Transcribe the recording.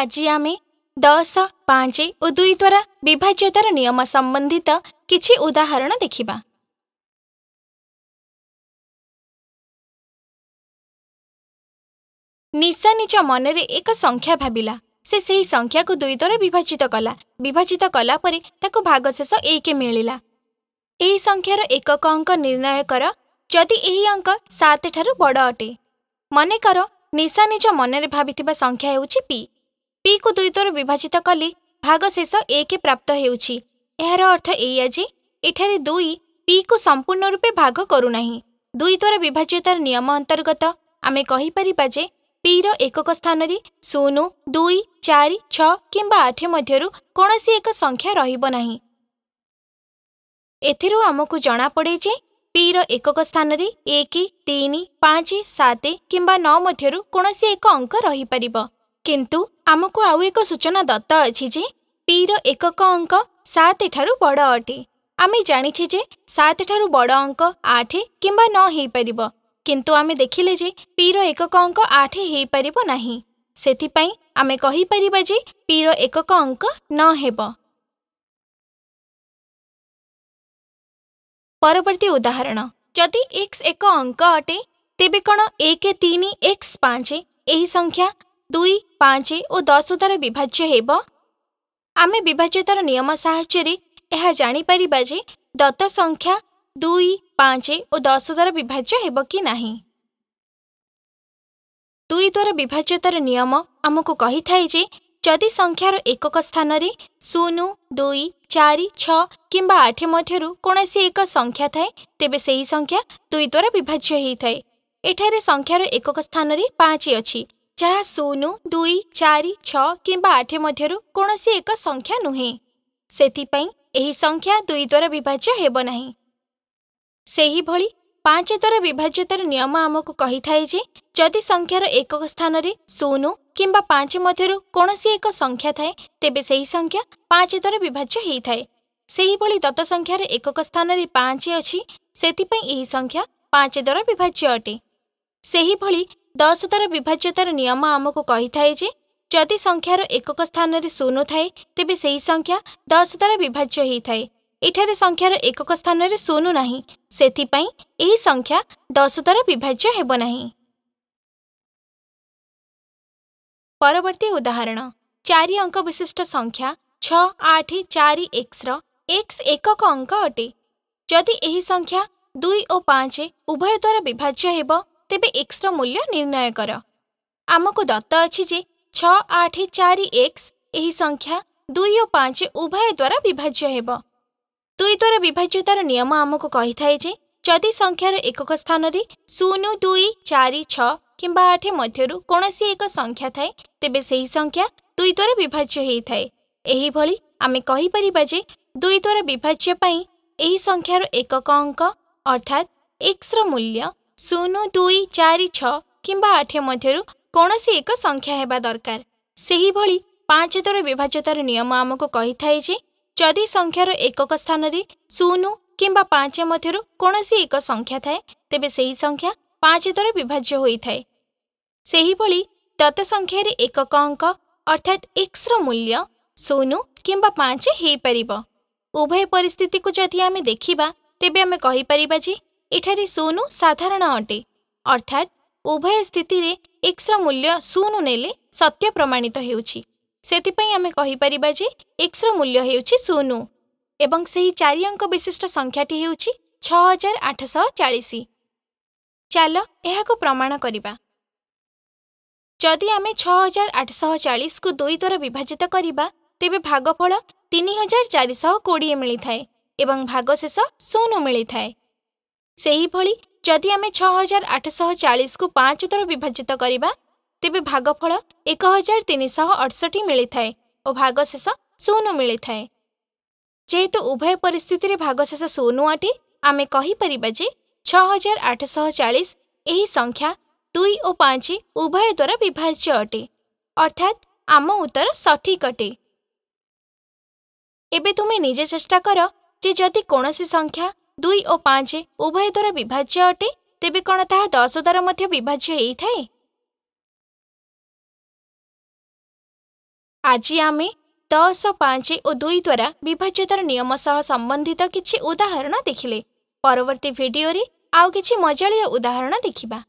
ଆଜି ଆମେ ଦଶ ପାଞ୍ଚ ଓ ଦୁଇ ଦ୍ୱାରା ବିଭାଜ୍ୟତାର ନିୟମ ସମ୍ବନ୍ଧିତ କିଛି ଉଦାହରଣ ଦେଖିବା ନିଶା ନିଜ ମନରେ ଏକ ସଂଖ୍ୟା ଭାବିଲା ସେ ସେହି ସଂଖ୍ୟାକୁ ଦୁଇ ଦ୍ୱାରା ବିଭାଜିତ କଲା ବିଭାଜିତ କଲା ପରେ ତାକୁ ଭାଗଶେଷ ଏକ ମିଳିଲା ଏହି ସଂଖ୍ୟାର ଏକକ ଅଙ୍କ ନିର୍ଣ୍ଣୟ କର ଯଦି ଏହି ଅଙ୍କ ସାତ ଠାରୁ ବଡ଼ ଅଟେ ମନେକର ନିଶା ନିଜ ମନରେ ଭାବିଥିବା ସଂଖ୍ୟା ହେଉଛି ପି ପିକୁ ଦୁଇଦର ବିଭାଜିତ କଲେ ଭାଗଶେଷ ଏକ ପ୍ରାପ୍ତ ହେଉଛି ଏହାର ଅର୍ଥ ଏଇଆ ଯେ ଏଠାରେ ଦୁଇ ପିକୁ ସମ୍ପୂର୍ଣ୍ଣ ରୂପେ ଭାଗ କରୁନାହିଁ ଦୁଇ ଦୁଇଦର ବିଭାଜ୍ୟତାର ନିୟମ ଅନ୍ତର୍ଗତ ଆମେ କହିପାରିବା ଯେ ପିର ଏକକ ସ୍ଥାନରେ ଶୂନ ଦୁଇ ଚାରି ଛଅ କିମ୍ବା ଆଠ ମଧ୍ୟରୁ କୌଣସି ଏକ ସଂଖ୍ୟା ରହିବ ନାହିଁ ଏଥିରୁ ଆମକୁ ଜଣାପଡ଼େ ଯେ ପିର ଏକକ ସ୍ଥାନରେ ଏକ ତିନି ପାଞ୍ଚ ସାତ କିମ୍ବା ନଅ ମଧ୍ୟରୁ କୌଣସି ଏକ ଅଙ୍କ ରହିପାରିବ କିନ୍ତୁ ଆମକୁ ଆଉ ଏକ ସୂଚନା ଦତ୍ତ ଅଛି ଯେ ପିର ଏକକ ଅଙ୍କ ସାତ ଠାରୁ ବଡ଼ ଅଟେ ଆମେ ଜାଣିଛେ ଯେ ସାତ ଠାରୁ ବଡ଼ ଅଙ୍କ ଆଠ କିମ୍ବା ନ ହୋଇପାରିବ କିନ୍ତୁ ଆମେ ଦେଖିଲେ ଯେ ପିର ଏକକ ଅଙ୍କ ଆଠ ହୋଇପାରିବ ନାହିଁ ସେଥିପାଇଁ ଆମେ କହିପାରିବା ଯେ ପିର ଏକକ ଅଙ୍କ ନ ହେବ ପରବର୍ତ୍ତୀ ଉଦାହରଣ ଯଦି ଏକ୍ସ ଏକ ଅଙ୍କ ଅଟେ ତେବେ କ'ଣ ଏକ ତିନି ଏକ୍ସ ପାଞ୍ଚ ଏହି ସଂଖ୍ୟା ଦୁଇ ପାଞ୍ଚ ଓ ଦଶ ଦ୍ୱାରା ବିଭାଜ୍ୟ ହେବ ଆମେ ବିଭାଜ୍ୟତାର ନିୟମ ସାହାଯ୍ୟରେ ଏହା ଜାଣିପାରିବା ଯେ ଦତ୍ତ ସଂଖ୍ୟା ଦୁଇ ପାଞ୍ଚ ଓ ଦଶ ଦ୍ୱାରା ବିଭାଜ୍ୟ ହେବ କି ନାହିଁ ଦୁଇ ଦ୍ୱାରା ବିଭାଜ୍ୟତାର ନିୟମ ଆମକୁ କହିଥାଏ ଯେ ଯଦି ସଂଖ୍ୟାର ଏକକ ସ୍ଥାନରେ ଶୂନ ଦୁଇ ଚାରି ଛଅ କିମ୍ବା ଆଠ ମଧ୍ୟରୁ କୌଣସି ଏକ ସଂଖ୍ୟା ଥାଏ ତେବେ ସେହି ସଂଖ୍ୟା ଦୁଇ ଦ୍ୱାରା ବିଭାଜ୍ୟ ହୋଇଥାଏ ଏଠାରେ ସଂଖ୍ୟାର ଏକକ ସ୍ଥାନରେ ପାଞ୍ଚ ଅଛି ଯାହା ଶୂନ ଦୁଇ ଚାରି ଛଅ କିମ୍ବା ଆଠ ମଧ୍ୟରୁ କୌଣସି ଏକ ସଂଖ୍ୟା ନୁହେଁ ସେଥିପାଇଁ ଏହି ସଂଖ୍ୟା ଦୁଇ ଦ୍ୱାରା ବିଭାଜ୍ୟ ହେବ ନାହିଁ ସେହିଭଳି ପାଞ୍ଚ ଦ୍ୱାରା ବିଭାଜ୍ୟତାର ନିୟମ ଆମକୁ କହିଥାଏ ଯେ ଯଦି ସଂଖ୍ୟାର ଏକକ ସ୍ଥାନରେ ଶୂନ କିମ୍ବା ପାଞ୍ଚ ମଧ୍ୟରୁ କୌଣସି ଏକ ସଂଖ୍ୟା ଥାଏ ତେବେ ସେହି ସଂଖ୍ୟା ପାଞ୍ଚ ଦ୍ୱାରା ବିଭାଜ୍ୟ ହୋଇଥାଏ ସେହିଭଳି ଦତ ସଂଖ୍ୟାର ଏକକ ସ୍ଥାନରେ ପାଞ୍ଚ ଅଛି ସେଥିପାଇଁ ଏହି ସଂଖ୍ୟା ପାଞ୍ଚ ଦ୍ୱାରା ବିଭାଜ୍ୟ ଅଟେ ସେହିଭଳି ଦଶ ଦ୍ୱାର ବିଭାଜ୍ୟତାର ନିୟମ ଆମକୁ କହିଥାଏ ଯେ ଯଦି ସଂଖ୍ୟାର ଏକକ ସ୍ଥାନରେ ଶୂନ ଥାଏ ତେବେ ସେହି ସଂଖ୍ୟା ଦଶ ଦ୍ୱାର ବିଭାଜ୍ୟ ହୋଇଥାଏ ଏଠାରେ ସଂଖ୍ୟାର ଏକକ ସ୍ଥାନରେ ଶୂନ ନାହିଁ ସେଥିପାଇଁ ଏହି ସଂଖ୍ୟା ଦଶ ଦ୍ୱାର ବିଭାଜ୍ୟ ହେବ ନାହିଁ ପରବର୍ତ୍ତୀ ଉଦାହରଣ ଚାରି ଅଙ୍କ ବିଶିଷ୍ଟ ସଂଖ୍ୟା ଛଅ ଆଠ ଚାରି ଏକ୍ସର ଏକ୍ସ ଏକକ ଅଙ୍କ ଅଟେ ଯଦି ଏହି ସଂଖ୍ୟା ଦୁଇ ଓ ପାଞ୍ଚ ଉଭୟ ଦ୍ୱାରା ବିଭାଜ୍ୟ ହେବ ତେବେ ଏକ୍ସର ମୂଲ୍ୟ ନିର୍ଣ୍ଣୟ କର ଆମକୁ ଦତ୍ତ ଅଛି ଯେ ଛଅ ଆଠ ଚାରି ଏକ୍ସ ଏହି ସଂଖ୍ୟା ଦୁଇ ଓ ପାଞ୍ଚ ଉଭୟ ଦ୍ୱାରା ବିଭାଜ୍ୟ ହେବ ଦୁଇ ଦ୍ୱାରା ବିଭାଜ୍ୟତାର ନିୟମ ଆମକୁ କହିଥାଏ ଯେ ଯଦି ସଂଖ୍ୟାର ଏକକ ସ୍ଥାନରେ ଶୂନ ଦୁଇ ଚାରି ଛଅ କିମ୍ବା ଆଠ ମଧ୍ୟରୁ କୌଣସି ଏକ ସଂଖ୍ୟା ଥାଏ ତେବେ ସେହି ସଂଖ୍ୟା ଦୁଇ ଦ୍ୱାରା ବିଭାଜ୍ୟ ହୋଇଥାଏ ଏହିଭଳି ଆମେ କହିପାରିବା ଯେ ଦୁଇ ଦ୍ୱାରା ବିଭାଜ୍ୟ ପାଇଁ ଏହି ସଂଖ୍ୟାର ଏକକ ଅଙ୍କ ଅର୍ଥାତ୍ ଏକ୍ସର ମୂଲ୍ୟ ଶୂନ ଦୁଇ ଚାରି ଛଅ କିମ୍ବା ଆଠ ମଧ୍ୟରୁ କୌଣସି ଏକ ସଂଖ୍ୟା ହେବା ଦରକାର ସେହିଭଳି ପାଞ୍ଚ ଦର ବିଭାଜ୍ୟତାର ନିୟମ ଆମକୁ କହିଥାଏ ଯେ ଯଦି ସଂଖ୍ୟାର ଏକକ ସ୍ଥାନରେ ଶୂନ କିମ୍ବା ପାଞ୍ଚ ମଧ୍ୟରୁ କୌଣସି ଏକ ସଂଖ୍ୟା ଥାଏ ତେବେ ସେହି ସଂଖ୍ୟା ପାଞ୍ଚ ଦ୍ୱାରା ବିଭାଜ୍ୟ ହୋଇଥାଏ ସେହିଭଳି ଦତ୍ତ ସଂଖ୍ୟାରେ ଏକକ ଅଙ୍କ ଅର୍ଥାତ୍ ଏକ୍ସର ମୂଲ୍ୟ ଶୂନ କିମ୍ବା ପାଞ୍ଚ ହୋଇପାରିବ ଉଭୟ ପରିସ୍ଥିତିକୁ ଯଦି ଆମେ ଦେଖିବା ତେବେ ଆମେ କହିପାରିବା ଯେ ଏଠାରେ ଶୂନ ସାଧାରଣ ଅଟେ ଅର୍ଥାତ୍ ଉଭୟ ସ୍ଥିତିରେ ଏକ୍ସର ମୂଲ୍ୟ ଶୂନ ନେଲେ ସତ୍ୟ ପ୍ରମାଣିତ ହେଉଛି ସେଥିପାଇଁ ଆମେ କହିପାରିବା ଯେ ଏକ୍ସର ମୂଲ୍ୟ ହେଉଛି ଶୂନ ଏବଂ ସେହି ଚାରି ଅଙ୍କ ବିଶିଷ୍ଟ ସଂଖ୍ୟାଟି ହେଉଛି ଛଅ ହଜାର ଆଠଶହ ଚାଳିଶ ଚାଲ ଏହାକୁ ପ୍ରମାଣ କରିବା ଯଦି ଆମେ ଛଅ ହଜାର ଆଠଶହ ଚାଳିଶକୁ ଦୁଇ ଦ୍ୱାରା ବିଭାଜିତ କରିବା ତେବେ ଭାଗଫଳ ତିନି ହଜାର ଚାରିଶହ କୋଡ଼ିଏ ମିଳିଥାଏ ଏବଂ ଭାଗଶେଷ ଶୂନ ମିଳିଥାଏ हीभरि छ हजार आठश चालिस कु पाँचद्वारा विभाजित गर्दा तेह्र भागफल एक हजारेसन मिले उभय परिस्थिति भागशेष शून्य अटे आमे छ आठश चालिस यही संख्या दुई ओ पाँच उभयद्वारा विभाज्य अटे अर्थात् आम उत्तर सठिक अटे एम निजे चेष्टा किसिम संख्या ଦୁଇ ଓ ପାଞ୍ଚ ଉଭୟ ଦ୍ୱାରା ବିଭାଜ୍ୟ ଅଟେ ତେବେ କ'ଣ ତାହା ଦଶ ଦ୍ୱାରା ମଧ୍ୟ ବିଭାଜ୍ୟ ହେଇଥାଏ ଆଜି ଆମେ ଦଶ ପାଞ୍ଚ ଓ ଦୁଇ ଦ୍ୱାରା ବିଭାଜ୍ୟତାର ନିୟମ ସହ ସମ୍ବନ୍ଧିତ କିଛି ଉଦାହରଣ ଦେଖିଲେ ପରବର୍ତ୍ତୀ ଭିଡ଼ିଓରେ ଆଉ କିଛି ମଜାଳିଆ ଉଦାହରଣ ଦେଖିବା